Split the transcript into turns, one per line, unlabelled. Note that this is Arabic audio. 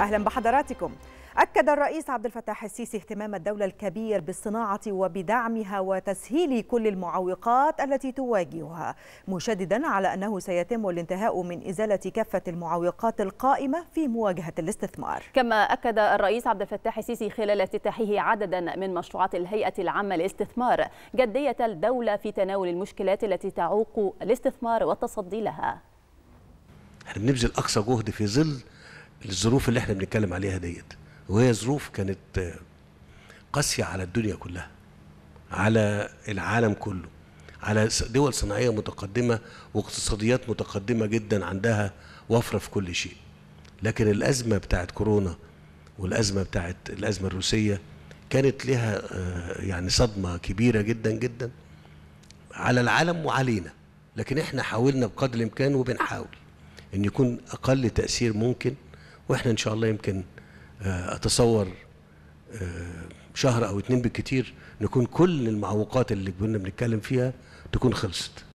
أهلا بحضراتكم أكد الرئيس عبد الفتاح السيسي اهتمام الدولة الكبير بالصناعة وبدعمها وتسهيل كل المعوقات التي تواجهها مشددا على أنه سيتم الانتهاء من إزالة كافة المعوقات القائمة في مواجهة الاستثمار
كما أكد الرئيس عبد الفتاح السيسي خلال افتتاحه عددا من مشروعات الهيئة العامة للاستثمار جدية الدولة في تناول المشكلات التي تعوق الاستثمار والتصدي لها
احنا بنبذل أقصى جهد في ظل الظروف اللي احنا بنتكلم عليها ديت وهي ظروف كانت قاسية على الدنيا كلها على العالم كله على دول صناعية متقدمة واقتصاديات متقدمة جدا عندها وفرة في كل شيء لكن الأزمة بتاعت كورونا والأزمة بتاعت الأزمة الروسية كانت لها آه، يعني صدمة كبيرة جدا جدا على العالم وعلينا لكن احنا حاولنا بقدر الإمكان وبنحاول إن يكون أقل تأثير ممكن واحنا ان شاء الله يمكن آه، اتصور آه، شهر او اتنين بالكتير نكون كل المعوقات اللي كنا بنتكلم فيها تكون خلصت